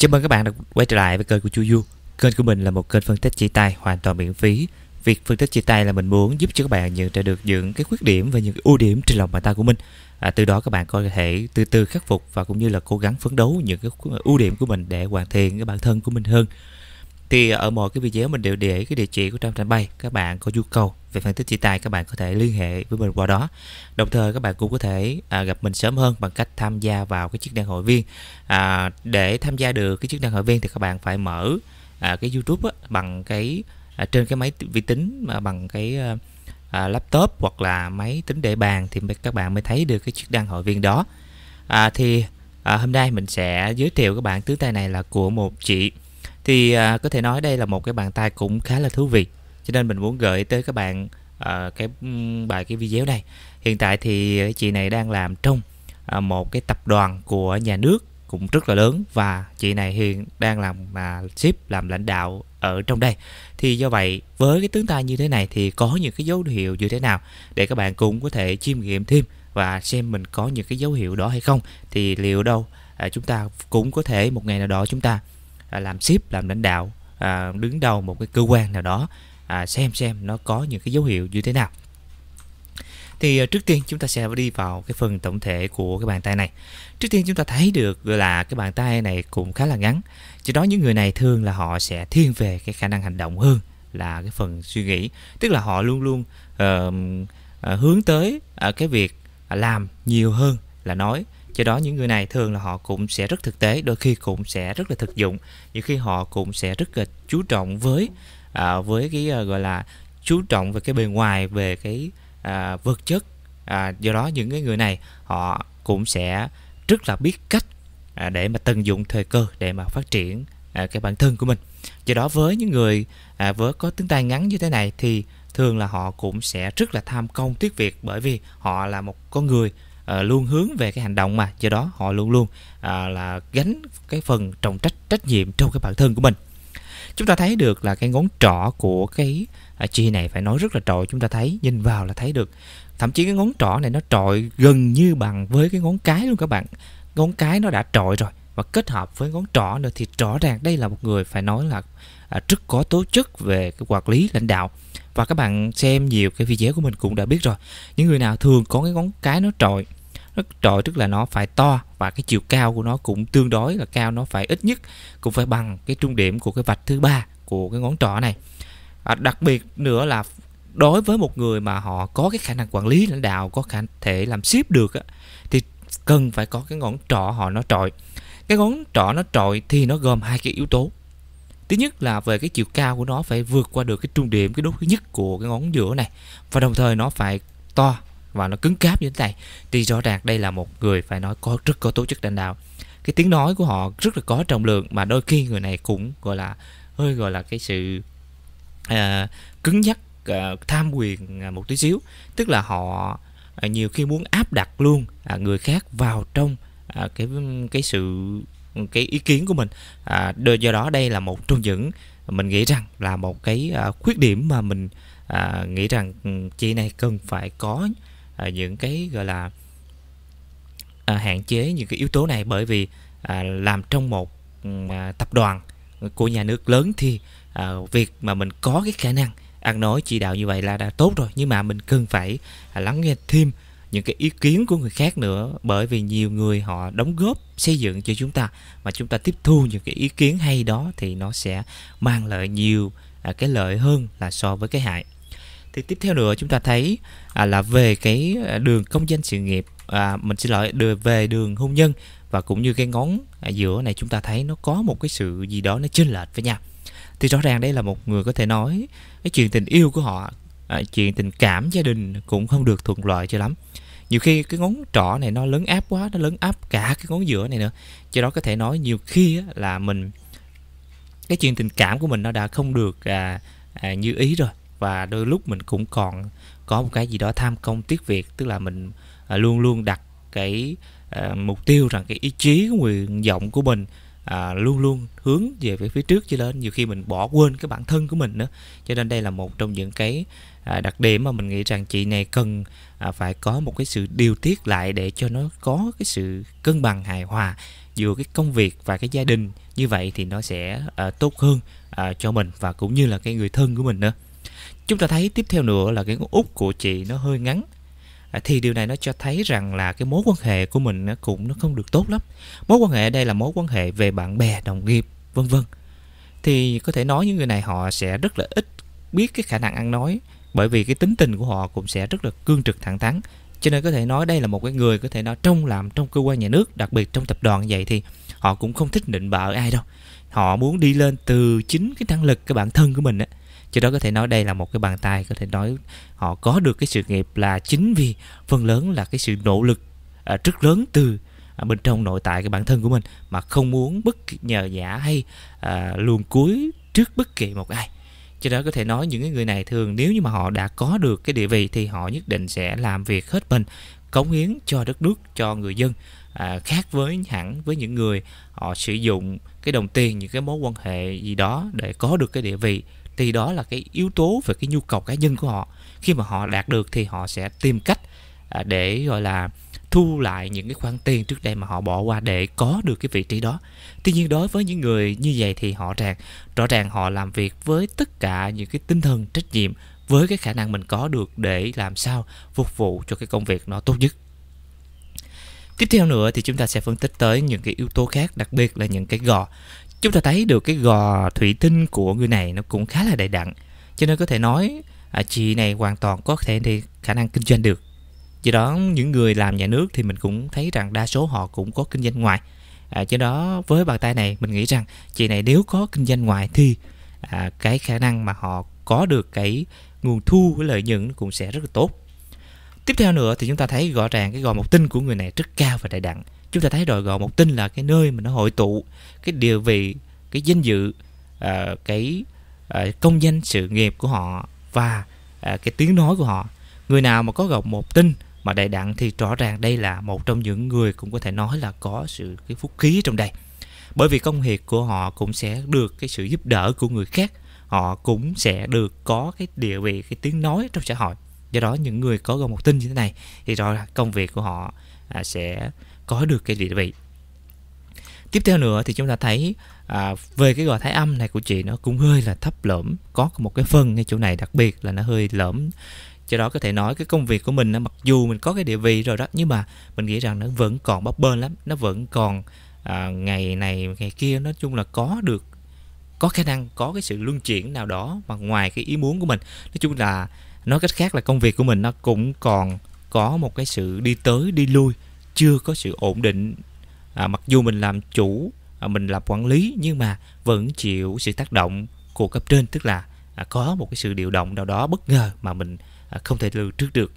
Chào mừng các bạn đã quay trở lại với kênh của Chu Du. Kênh của mình là một kênh phân tích chia tay hoàn toàn miễn phí. Việc phân tích chia tay là mình muốn giúp cho các bạn nhận ra được những cái khuyết điểm và những cái ưu điểm trên lòng bàn tay của mình. À, từ đó các bạn có thể từ từ khắc phục và cũng như là cố gắng phấn đấu những cái ưu điểm của mình để hoàn thiện cái bản thân của mình hơn. Thì ở mọi cái video mình đều để cái địa chỉ của trang trang bay các bạn có nhu cầu về phân tích chia tay các bạn có thể liên hệ với mình qua đó đồng thời các bạn cũng có thể à, gặp mình sớm hơn bằng cách tham gia vào cái chức năng hội viên à, để tham gia được cái chức năng hội viên thì các bạn phải mở à, cái youtube á, bằng cái à, trên cái máy vi tính à, bằng cái à, à, laptop hoặc là máy tính để bàn thì các bạn mới thấy được cái chức năng hội viên đó à, thì à, hôm nay mình sẽ giới thiệu các bạn tứ tay này là của một chị thì à, có thể nói đây là một cái bàn tay cũng khá là thú vị cho nên mình muốn gửi tới các bạn uh, cái bài cái video này hiện tại thì chị này đang làm trong uh, một cái tập đoàn của nhà nước cũng rất là lớn và chị này hiện đang làm mà uh, ship làm lãnh đạo ở trong đây thì do vậy với cái tướng tay như thế này thì có những cái dấu hiệu như thế nào để các bạn cũng có thể chiêm nghiệm thêm và xem mình có những cái dấu hiệu đó hay không thì liệu đâu à, chúng ta cũng có thể một ngày nào đó chúng ta à, làm ship làm lãnh đạo à, đứng đầu một cái cơ quan nào đó à, xem xem nó có những cái dấu hiệu như thế nào thì à, trước tiên chúng ta sẽ đi vào cái phần tổng thể của cái bàn tay này trước tiên chúng ta thấy được là cái bàn tay này cũng khá là ngắn chỉ đó những người này thường là họ sẽ thiên về cái khả năng hành động hơn là cái phần suy nghĩ tức là họ luôn luôn uh, uh, hướng tới uh, cái việc làm nhiều hơn là nói do đó những người này thường là họ cũng sẽ rất thực tế đôi khi cũng sẽ rất là thực dụng nhiều khi họ cũng sẽ rất là chú trọng với à, với cái à, gọi là chú trọng về cái bề ngoài về cái à, vật chất à, do đó những cái người này họ cũng sẽ rất là biết cách à, để mà tận dụng thời cơ để mà phát triển à, cái bản thân của mình do đó với những người à, với có tiếng tay ngắn như thế này thì thường là họ cũng sẽ rất là tham công tiếc việc bởi vì họ là một con người à, luôn hướng về cái hành động mà do đó họ luôn luôn à, là gánh cái phần trọng trách trách nhiệm trong cái bản thân của mình chúng ta thấy được là cái ngón trỏ của cái à, chi này phải nói rất là trội chúng ta thấy nhìn vào là thấy được thậm chí cái ngón trỏ này nó trội gần như bằng với cái ngón cái luôn các bạn ngón cái nó đã trội rồi và kết hợp với ngón trỏ nữa thì rõ ràng đây là một người phải nói là à, rất có tố chất về cái quản lý lãnh đạo và các bạn xem nhiều cái video của mình cũng đã biết rồi những người nào thường có cái ngón cái nó trội nó trội tức là nó phải to và cái chiều cao của nó cũng tương đối là cao nó phải ít nhất cũng phải bằng cái trung điểm của cái vạch thứ ba của cái ngón trỏ này à, đặc biệt nữa là đối với một người mà họ có cái khả năng quản lý lãnh đạo có khả thể làm ship được á, thì cần phải có cái ngón trỏ họ nó trội cái ngón trỏ nó trội thì nó gồm hai cái yếu tố thứ nhất là về cái chiều cao của nó phải vượt qua được cái trung điểm cái đốt thứ nhất của cái ngón giữa này và đồng thời nó phải to và nó cứng cáp như thế này thì rõ ràng đây là một người phải nói có rất có tổ chức lãnh đạo cái tiếng nói của họ rất là có trọng lượng mà đôi khi người này cũng gọi là hơi gọi là cái sự uh, cứng nhắc uh, tham quyền à, một tí xíu tức là họ uh, nhiều khi muốn áp đặt luôn uh, người khác vào trong uh, cái cái sự cái ý kiến của mình à, do đó đây là một trong những mình nghĩ rằng là một cái à, khuyết điểm mà mình à, nghĩ rằng ừ, chị này cần phải có à, những cái gọi là à, hạn chế những cái yếu tố này bởi vì à, làm trong một ừ, à, tập đoàn của nhà nước lớn thì à, việc mà mình có cái khả năng ăn nói chỉ đạo như vậy là đã tốt rồi nhưng mà mình cần phải à, lắng nghe thêm những cái ý kiến của người khác nữa bởi vì nhiều người họ đóng góp xây dựng cho chúng ta mà chúng ta tiếp thu những cái ý kiến hay đó thì nó sẽ mang lại nhiều à, cái lợi hơn là so với cái hại thì tiếp theo nữa chúng ta thấy à, là về cái à, đường công danh sự nghiệp à, mình xin lỗi đưa về đường hôn nhân và cũng như cái ngón à, giữa này chúng ta thấy nó có một cái sự gì đó nó chênh lệch với nhau thì rõ ràng đây là một người có thể nói cái chuyện tình yêu của họ à, chuyện tình cảm gia đình cũng không được thuận lợi cho lắm nhiều khi cái ngón trỏ này nó lớn áp quá nó lớn áp cả cái ngón giữa này nữa cho đó có thể nói nhiều khi là mình cái chuyện tình cảm của mình nó đã không được à, à, như ý rồi và đôi lúc mình cũng còn có một cái gì đó tham công tiếc việc tức là mình à, luôn luôn đặt cái à, mục tiêu rằng cái ý chí của nguyện vọng của mình à, luôn luôn hướng về phía phía trước cho lên nhiều khi mình bỏ quên cái bản thân của mình nữa cho nên đây là một trong những cái à, đặc điểm mà mình nghĩ rằng chị này cần à, phải có một cái sự điều tiết lại để cho nó có cái sự cân bằng hài hòa giữa cái công việc và cái gia đình như vậy thì nó sẽ à, tốt hơn à, cho mình và cũng như là cái người thân của mình nữa chúng ta thấy tiếp theo nữa là cái con út của chị nó hơi ngắn à, thì điều này nó cho thấy rằng là cái mối quan hệ của mình nó cũng nó không được tốt lắm mối quan hệ ở đây là mối quan hệ về bạn bè đồng nghiệp vân vân thì có thể nói những người này họ sẽ rất là ít biết cái khả năng ăn nói bởi vì cái tính tình của họ cũng sẽ rất là cương trực thẳng thắn cho nên có thể nói đây là một cái người có thể nói trong làm trong cơ quan nhà nước đặc biệt trong tập đoàn vậy thì họ cũng không thích định bợ ai đâu họ muốn đi lên từ chính cái năng lực cái bản thân của mình á cho đó có thể nói đây là một cái bàn tay có thể nói họ có được cái sự nghiệp là chính vì phần lớn là cái sự nỗ lực à, rất lớn từ à, bên trong nội tại cái bản thân của mình mà không muốn bất nhờ giả hay à, luồn cuối trước bất kỳ một ai cho đó có thể nói những cái người này thường nếu như mà họ đã có được cái địa vị thì họ nhất định sẽ làm việc hết mình cống hiến cho đất nước cho người dân à, khác với hẳn với những người họ sử dụng cái đồng tiền những cái mối quan hệ gì đó để có được cái địa vị thì đó là cái yếu tố về cái nhu cầu cá nhân của họ khi mà họ đạt được thì họ sẽ tìm cách à, để gọi là thu lại những cái khoản tiền trước đây mà họ bỏ qua để có được cái vị trí đó. Tuy nhiên đối với những người như vậy thì họ ràng rõ ràng họ làm việc với tất cả những cái tinh thần trách nhiệm với cái khả năng mình có được để làm sao phục vụ cho cái công việc nó tốt nhất. Tiếp theo nữa thì chúng ta sẽ phân tích tới những cái yếu tố khác, đặc biệt là những cái gò. Chúng ta thấy được cái gò thủy tinh của người này nó cũng khá là đầy đặn. Cho nên có thể nói à, chị này hoàn toàn có thể thì khả năng kinh doanh được. Do đó những người làm nhà nước thì mình cũng thấy rằng đa số họ cũng có kinh doanh ngoài. À, cho đó với bàn tay này mình nghĩ rằng chị này nếu có kinh doanh ngoài thì à, cái khả năng mà họ có được cái nguồn thu với lợi nhuận cũng sẽ rất là tốt tiếp theo nữa thì chúng ta thấy rõ ràng cái gò một tinh của người này rất cao và đại đẳng chúng ta thấy rồi gò một tinh là cái nơi mà nó hội tụ cái địa vị cái danh dự uh, cái uh, công danh sự nghiệp của họ và uh, cái tiếng nói của họ người nào mà có gò một tinh mà đại đẳng thì rõ ràng đây là một trong những người cũng có thể nói là có sự cái phúc khí trong đây bởi vì công việc của họ cũng sẽ được cái sự giúp đỡ của người khác họ cũng sẽ được có cái địa vị cái tiếng nói trong xã hội do đó những người có gồm một tinh như thế này thì rõ công việc của họ à, sẽ có được cái địa vị tiếp theo nữa thì chúng ta thấy à, về cái gọi thái âm này của chị nó cũng hơi là thấp lõm có một cái phần ngay chỗ này đặc biệt là nó hơi lõm cho đó có thể nói cái công việc của mình nó mặc dù mình có cái địa vị rồi đó nhưng mà mình nghĩ rằng nó vẫn còn bấp bênh lắm nó vẫn còn à, ngày này ngày kia nói chung là có được có khả năng có cái sự luân chuyển nào đó mà ngoài cái ý muốn của mình nói chung là nói cách khác là công việc của mình nó cũng còn có một cái sự đi tới đi lui chưa có sự ổn định à, mặc dù mình làm chủ à, mình làm quản lý nhưng mà vẫn chịu sự tác động của cấp trên tức là à, có một cái sự điều động nào đó bất ngờ mà mình à, không thể lường trước được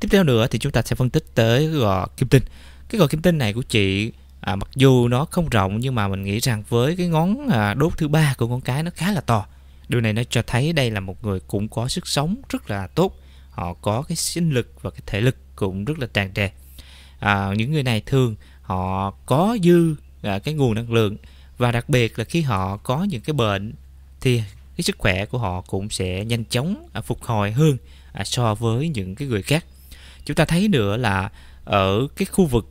tiếp theo nữa thì chúng ta sẽ phân tích tới gò kim tinh cái gò kim tinh này của chị à, mặc dù nó không rộng nhưng mà mình nghĩ rằng với cái ngón à, đốt thứ ba của ngón cái nó khá là to Điều này nó cho thấy đây là một người cũng có sức sống rất là tốt. Họ có cái sinh lực và cái thể lực cũng rất là tràn trề. À, những người này thường họ có dư à, cái nguồn năng lượng và đặc biệt là khi họ có những cái bệnh thì cái sức khỏe của họ cũng sẽ nhanh chóng à, phục hồi hơn à, so với những cái người khác. Chúng ta thấy nữa là ở cái khu vực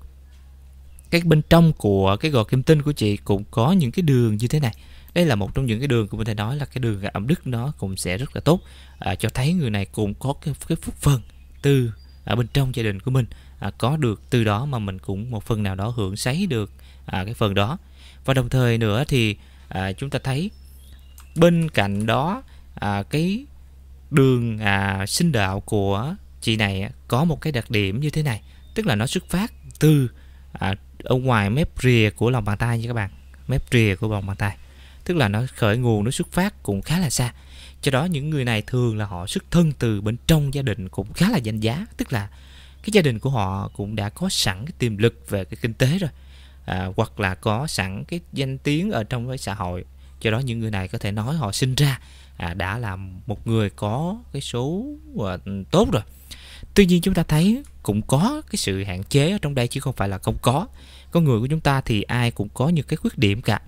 cái bên trong của cái gò kim tinh của chị cũng có những cái đường như thế này đây là một trong những cái đường cũng có thể nói là cái đường ẩm đức nó cũng sẽ rất là tốt à, cho thấy người này cũng có cái, cái phúc phần từ ở à, bên trong gia đình của mình à, có được từ đó mà mình cũng một phần nào đó hưởng sấy được à, cái phần đó và đồng thời nữa thì à, chúng ta thấy bên cạnh đó à, cái đường à, sinh đạo của chị này có một cái đặc điểm như thế này tức là nó xuất phát từ à, ở ngoài mép rìa của lòng bàn tay nha các bạn mép rìa của lòng bàn tay tức là nó khởi nguồn nó xuất phát cũng khá là xa cho đó những người này thường là họ xuất thân từ bên trong gia đình cũng khá là danh giá tức là cái gia đình của họ cũng đã có sẵn cái tiềm lực về cái kinh tế rồi à, hoặc là có sẵn cái danh tiếng ở trong cái xã hội cho đó những người này có thể nói họ sinh ra à, đã là một người có cái số à, tốt rồi tuy nhiên chúng ta thấy cũng có cái sự hạn chế ở trong đây chứ không phải là không có con người của chúng ta thì ai cũng có những cái khuyết điểm cả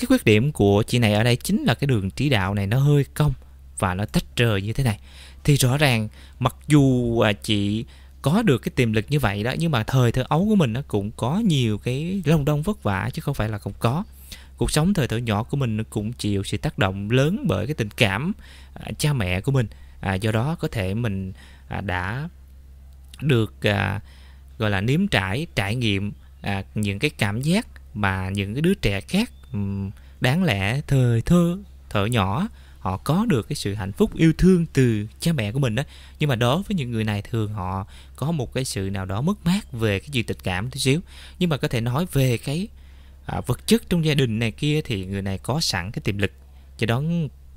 cái khuyết điểm của chị này ở đây chính là cái đường trí đạo này nó hơi cong và nó tách rời như thế này thì rõ ràng mặc dù à, chị có được cái tiềm lực như vậy đó nhưng mà thời thơ ấu của mình nó cũng có nhiều cái lông đông vất vả chứ không phải là không có cuộc sống thời thơ nhỏ của mình nó cũng chịu sự tác động lớn bởi cái tình cảm à, cha mẹ của mình à, do đó có thể mình à, đã được à, gọi là nếm trải trải nghiệm à, những cái cảm giác mà những cái đứa trẻ khác đáng lẽ thời thơ thở nhỏ họ có được cái sự hạnh phúc yêu thương từ cha mẹ của mình đó nhưng mà đối với những người này thường họ có một cái sự nào đó mất mát về cái gì tình cảm tí xíu nhưng mà có thể nói về cái à, vật chất trong gia đình này kia thì người này có sẵn cái tiềm lực cho đó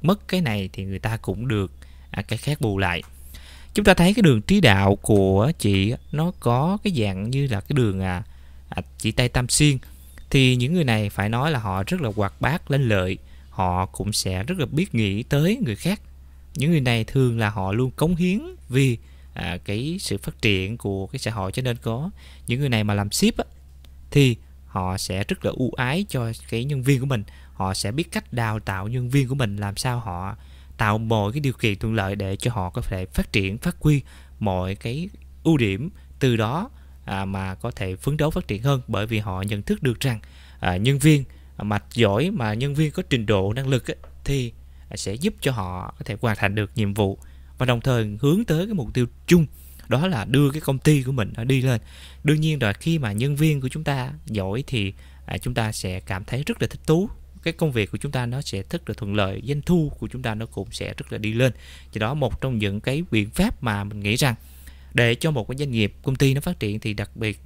mất cái này thì người ta cũng được à, cái khác bù lại chúng ta thấy cái đường trí đạo của chị nó có cái dạng như là cái đường à, à chị tây tam xuyên thì những người này phải nói là họ rất là hoạt bát lên lợi họ cũng sẽ rất là biết nghĩ tới người khác những người này thường là họ luôn cống hiến vì à, cái sự phát triển của cái xã hội cho nên có những người này mà làm ship á, thì họ sẽ rất là ưu ái cho cái nhân viên của mình họ sẽ biết cách đào tạo nhân viên của mình làm sao họ tạo mọi cái điều kiện thuận lợi để cho họ có thể phát triển phát huy mọi cái ưu điểm từ đó à, mà có thể phấn đấu phát triển hơn bởi vì họ nhận thức được rằng à, nhân viên mà giỏi mà nhân viên có trình độ năng lực ấy, thì sẽ giúp cho họ có thể hoàn thành được nhiệm vụ và đồng thời hướng tới cái mục tiêu chung đó là đưa cái công ty của mình đi lên đương nhiên rồi khi mà nhân viên của chúng ta giỏi thì à, chúng ta sẽ cảm thấy rất là thích thú cái công việc của chúng ta nó sẽ thức là thuận lợi doanh thu của chúng ta nó cũng sẽ rất là đi lên do đó một trong những cái biện pháp mà mình nghĩ rằng để cho một cái doanh nghiệp công ty nó phát triển thì đặc biệt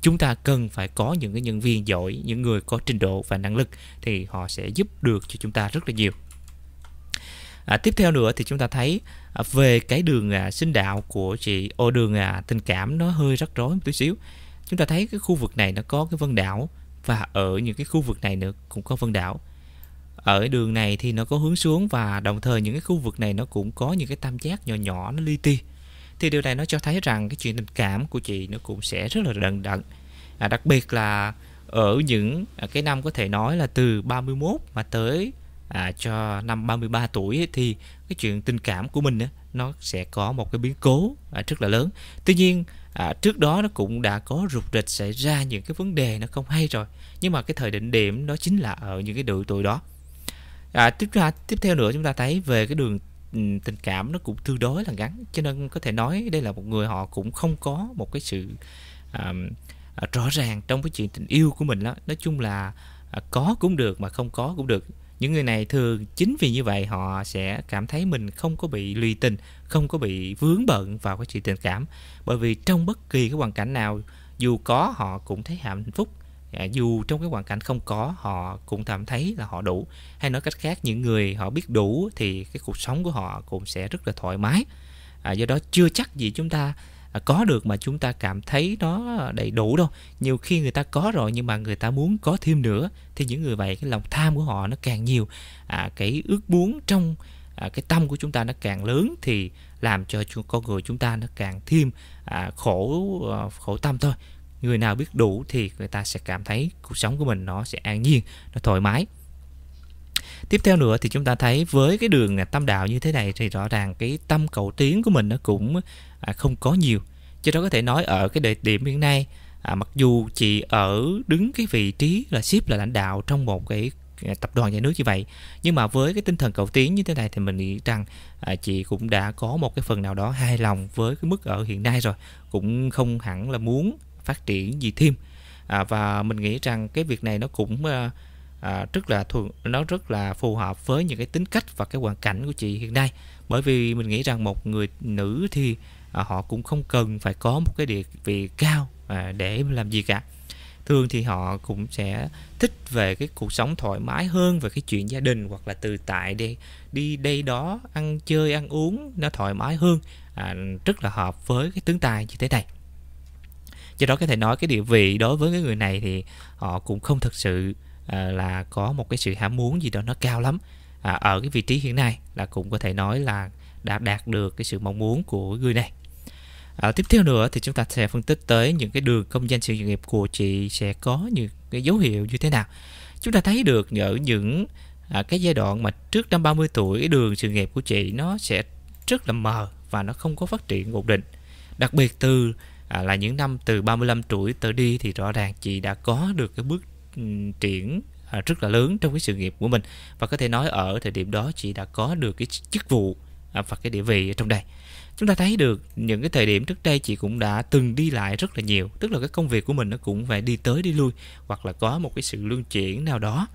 chúng ta cần phải có những cái nhân viên giỏi những người có trình độ và năng lực thì họ sẽ giúp được cho chúng ta rất là nhiều à, tiếp theo nữa thì chúng ta thấy à, về cái đường à, sinh đạo của chị ô đường à, tình cảm nó hơi rắc rối một tí xíu chúng ta thấy cái khu vực này nó có cái vân đảo và ở những cái khu vực này nữa cũng có vân đảo ở đường này thì nó có hướng xuống và đồng thời những cái khu vực này nó cũng có những cái tam giác nhỏ nhỏ nó li ti thì điều này nó cho thấy rằng cái chuyện tình cảm của chị nó cũng sẽ rất là đần đận à, đặc biệt là ở những à, cái năm có thể nói là từ 31 mà tới à, cho năm 33 tuổi thì cái chuyện tình cảm của mình á, nó sẽ có một cái biến cố à, rất là lớn tuy nhiên à, trước đó nó cũng đã có rụt rịch xảy ra những cái vấn đề nó không hay rồi nhưng mà cái thời định điểm đó chính là ở những cái độ tuổi đó à, tiếp ra tiếp theo nữa chúng ta thấy về cái đường Ừ, tình cảm nó cũng tương đối là ngắn cho nên có thể nói đây là một người họ cũng không có một cái sự um, rõ ràng trong cái chuyện tình yêu của mình đó nói chung là uh, có cũng được mà không có cũng được những người này thường chính vì như vậy họ sẽ cảm thấy mình không có bị lụy tình không có bị vướng bận vào cái chuyện tình cảm bởi vì trong bất kỳ cái hoàn cảnh nào dù có họ cũng thấy hạnh phúc à, dù trong cái hoàn cảnh không có họ cũng cảm thấy là họ đủ hay nói cách khác những người họ biết đủ thì cái cuộc sống của họ cũng sẽ rất là thoải mái à, do đó chưa chắc gì chúng ta à, có được mà chúng ta cảm thấy nó đầy đủ đâu nhiều khi người ta có rồi nhưng mà người ta muốn có thêm nữa thì những người vậy cái lòng tham của họ nó càng nhiều à, cái ước muốn trong à, cái tâm của chúng ta nó càng lớn thì làm cho con người chúng ta nó càng thêm à, khổ à, khổ tâm thôi người nào biết đủ thì người ta sẽ cảm thấy cuộc sống của mình nó sẽ an nhiên nó thoải mái tiếp theo nữa thì chúng ta thấy với cái đường tâm đạo như thế này thì rõ ràng cái tâm cầu tiến của mình nó cũng à, không có nhiều cho đó có thể nói ở cái địa điểm hiện nay à, mặc dù chị ở đứng cái vị trí là ship là lãnh đạo trong một cái à, tập đoàn nhà nước như vậy nhưng mà với cái tinh thần cầu tiến như thế này thì mình nghĩ rằng à, chị cũng đã có một cái phần nào đó hài lòng với cái mức ở hiện nay rồi cũng không hẳn là muốn phát triển gì thêm à, và mình nghĩ rằng cái việc này nó cũng à, à, rất là thuận nó rất là phù hợp với những cái tính cách và cái hoàn cảnh của chị hiện nay bởi vì mình nghĩ rằng một người nữ thì à, họ cũng không cần phải có một cái địa vị cao à, để làm gì cả thường thì họ cũng sẽ thích về cái cuộc sống thoải mái hơn về cái chuyện gia đình hoặc là từ tại đi đi đây đó ăn chơi ăn uống nó thoải mái hơn à, rất là hợp với cái tướng tài như thế này do đó có thể nói cái địa vị đối với cái người này thì họ cũng không thực sự à, là có một cái sự ham muốn gì đó nó cao lắm à, ở cái vị trí hiện nay là cũng có thể nói là đã đạt được cái sự mong muốn của người này à, tiếp theo nữa thì chúng ta sẽ phân tích tới những cái đường công danh sự nghiệp của chị sẽ có những cái dấu hiệu như thế nào chúng ta thấy được ở những à, cái giai đoạn mà trước năm 30 tuổi đường sự nghiệp của chị nó sẽ rất là mờ và nó không có phát triển ổn định đặc biệt từ à, là những năm từ 35 tuổi tới đi thì rõ ràng chị đã có được cái bước ừ, triển à, rất là lớn trong cái sự nghiệp của mình và có thể nói ở thời điểm đó chị đã có được cái chức vụ à, và cái địa vị ở trong đây chúng ta thấy được những cái thời điểm trước đây chị cũng đã từng đi lại rất là nhiều tức là cái công việc của mình nó cũng phải đi tới đi lui hoặc là có một cái sự luân chuyển nào đó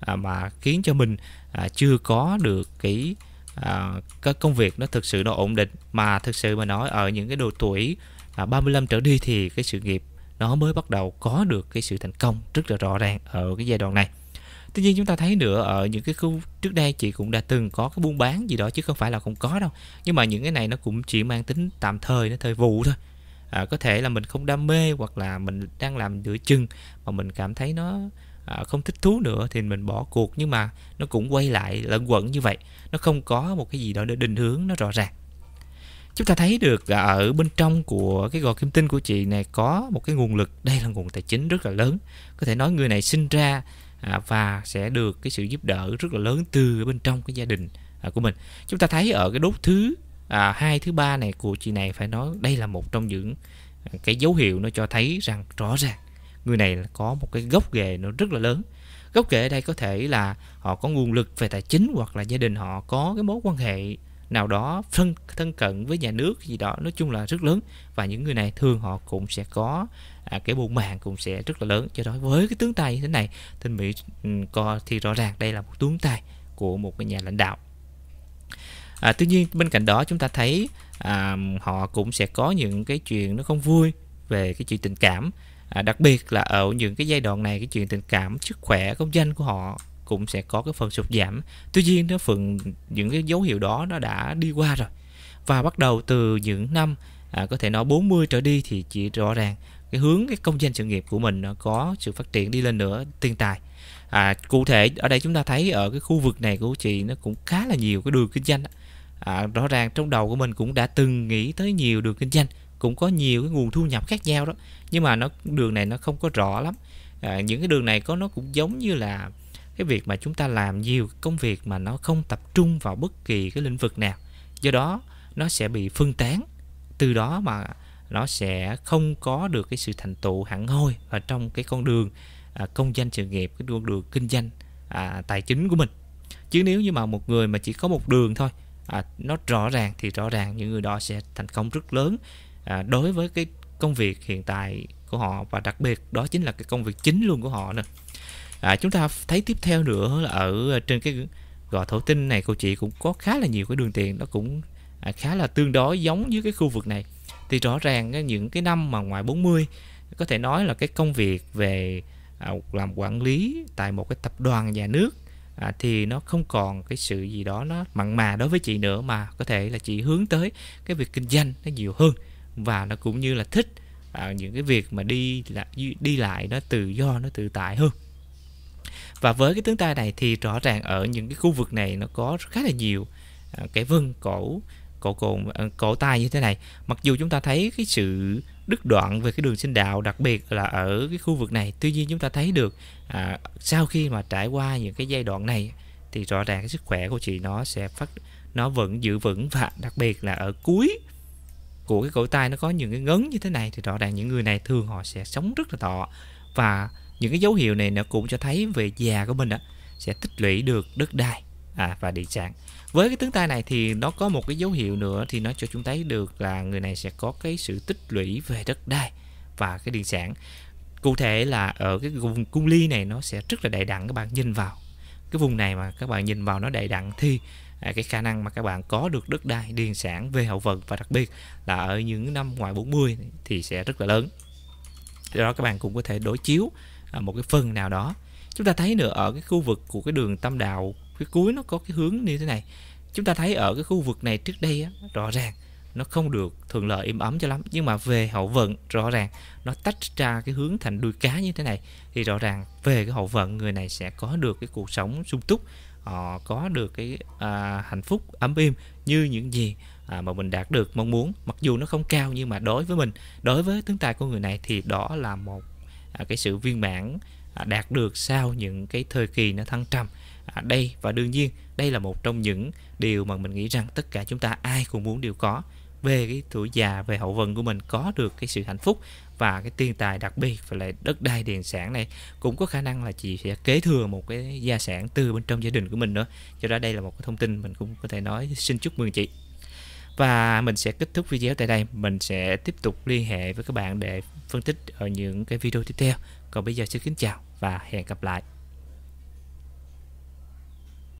à, mà khiến cho mình chưa có được cái à, cái công việc nó thực sự nó ổn định mà thực sự mà nói ở những cái độ tuổi à, 35 trở đi thì cái sự nghiệp nó mới bắt đầu có được cái sự thành công rất là rõ ràng ở cái giai đoạn này tuy nhiên chúng ta thấy nữa ở những cái khu trước đây chị cũng đã từng có cái buôn bán gì đó chứ không phải là không có đâu nhưng mà những cái này nó cũng chỉ mang tính tạm thời nó thời vụ thôi à, có thể là mình không đam mê hoặc là mình đang làm giữa chừng mà mình cảm thấy nó à, không thích thú nữa thì mình bỏ cuộc nhưng mà nó cũng quay lại lẫn quẩn như vậy nó không có một cái gì đó để định hướng nó rõ ràng chúng ta thấy được là ở bên trong của cái gò kim tinh của chị này có một cái nguồn lực đây là nguồn tài chính rất là lớn có thể nói người này sinh ra à, và sẽ được cái sự giúp đỡ rất là lớn từ bên trong cái gia đình à, của mình chúng ta thấy ở cái đốt thứ à, hai thứ ba này của chị này phải nói đây là một trong những à, cái dấu hiệu nó cho thấy rằng rõ ràng người này có một cái gốc ghề nó rất là lớn gốc rễ ở đây có thể là họ có nguồn lực về tài chính hoặc là gia đình họ có cái mối quan hệ nào đó thân thân cận với nhà nước gì đó nói chung là rất lớn và những người này thường họ cũng sẽ có à, cái buôn màng cũng sẽ rất là lớn cho đó với cái tướng tài như thế này thì mỹ ừ, co thì rõ ràng đây là một tướng tài của một cái nhà lãnh đạo à, tuy nhiên bên cạnh đó chúng ta thấy à, họ cũng sẽ có những cái chuyện nó không vui về cái chuyện tình cảm à, đặc biệt là ở những cái giai đoạn này cái chuyện tình cảm sức khỏe công danh của họ cũng sẽ có cái phần sụt giảm tuy nhiên nó phần những cái dấu hiệu đó nó đã đi qua rồi và bắt đầu từ những năm à, có thể nói 40 trở đi thì chỉ rõ ràng cái hướng cái công danh sự nghiệp của mình nó à, có sự phát triển đi lên nữa tiền tài à, cụ thể ở đây chúng ta thấy ở cái khu vực này của chị nó cũng khá là nhiều cái đường kinh doanh à, rõ ràng trong đầu của mình cũng đã từng nghĩ tới nhiều đường kinh doanh cũng có nhiều cái nguồn thu nhập khác nhau đó nhưng mà nó đường này nó không có rõ lắm à, những cái đường này có nó cũng giống như là cái việc mà chúng ta làm nhiều công việc mà nó không tập trung vào bất kỳ cái lĩnh vực nào do đó nó sẽ bị phân tán từ đó mà nó sẽ không có được cái sự thành tựu hẳn hoi ở trong cái con đường à, công danh sự nghiệp cái con đường kinh doanh à, tài chính của mình chứ nếu như mà một người mà chỉ có một đường thôi à, nó rõ ràng thì rõ ràng những người đó sẽ thành công rất lớn à, đối với cái công việc hiện tại của họ và đặc biệt đó chính là cái công việc chính luôn của họ nữa à, chúng ta thấy tiếp theo nữa là ở à, trên cái gò thổ tinh này cô chị cũng có khá là nhiều cái đường tiền nó cũng à, khá là tương đối giống với cái khu vực này thì rõ ràng những cái năm mà ngoài 40 có thể nói là cái công việc về à, làm quản lý tại một cái tập đoàn nhà nước à, thì nó không còn cái sự gì đó nó mặn mà đối với chị nữa mà có thể là chị hướng tới cái việc kinh doanh nó nhiều hơn và nó cũng như là thích à, những cái việc mà đi là đi lại nó tự do nó tự tại hơn và với cái tướng ta này thì rõ ràng ở những cái khu vực này nó có khá là nhiều à, cái vân cổ cổ cồn à, cổ tay như thế này mặc dù chúng ta thấy cái sự đứt đoạn về cái đường sinh đạo đặc biệt là ở cái khu vực này tuy nhiên chúng ta thấy được à, sau khi mà trải qua những cái giai đoạn này thì rõ ràng cái sức khỏe của chị nó sẽ phát nó vẫn giữ vững và đặc biệt là ở cuối của cái cổ tay nó có những cái ngấn như thế này thì rõ ràng những người này thường họ sẽ sống rất là thọ và những cái dấu hiệu này nó cũng cho thấy về già của mình đó, sẽ tích lũy được đất đai à, và địa sản với cái tướng tài này thì nó có một cái dấu hiệu nữa thì nó cho chúng thấy được là người này sẽ có cái sự tích lũy về đất đai và cái địa sản cụ thể là ở cái vùng cung ly này nó sẽ rất là đầy đặn các bạn nhìn vào cái vùng này mà các bạn nhìn vào nó đầy đặn thì à, cái khả năng mà các bạn có được đất đai điền sản về hậu vận và đặc biệt là ở những năm ngoài 40 thì sẽ rất là lớn do đó các bạn cũng có thể đối chiếu À, một cái phần nào đó chúng ta thấy nữa ở cái khu vực của cái đường tâm đạo phía cuối nó có cái hướng như thế này chúng ta thấy ở cái khu vực này trước đây á, rõ ràng nó không được thuận lợi im ấm cho lắm nhưng mà về hậu vận rõ ràng nó tách ra cái hướng thành đuôi cá như thế này thì rõ ràng về cái hậu vận người này sẽ có được cái cuộc sống sung túc họ có được cái à, hạnh phúc ấm im như những gì à, mà mình đạt được mong muốn mặc dù nó không cao nhưng mà đối với mình đối với tướng tài của người này thì đó là một À, cái sự viên mãn à, đạt được sau những cái thời kỳ nó thăng trầm à, đây và đương nhiên đây là một trong những điều mà mình nghĩ rằng tất cả chúng ta ai cũng muốn đều có về cái tuổi già về hậu vận của mình có được cái sự hạnh phúc và cái tiền tài đặc biệt và lại đất đai điền sản này cũng có khả năng là chị sẽ kế thừa một cái gia sản từ bên trong gia đình của mình nữa cho ra đây là một cái thông tin mình cũng có thể nói xin chúc mừng chị và mình sẽ kết thúc video tại đây mình sẽ tiếp tục liên hệ với các bạn để phân tích ở những cái video tiếp theo còn bây giờ xin kính chào và hẹn gặp lại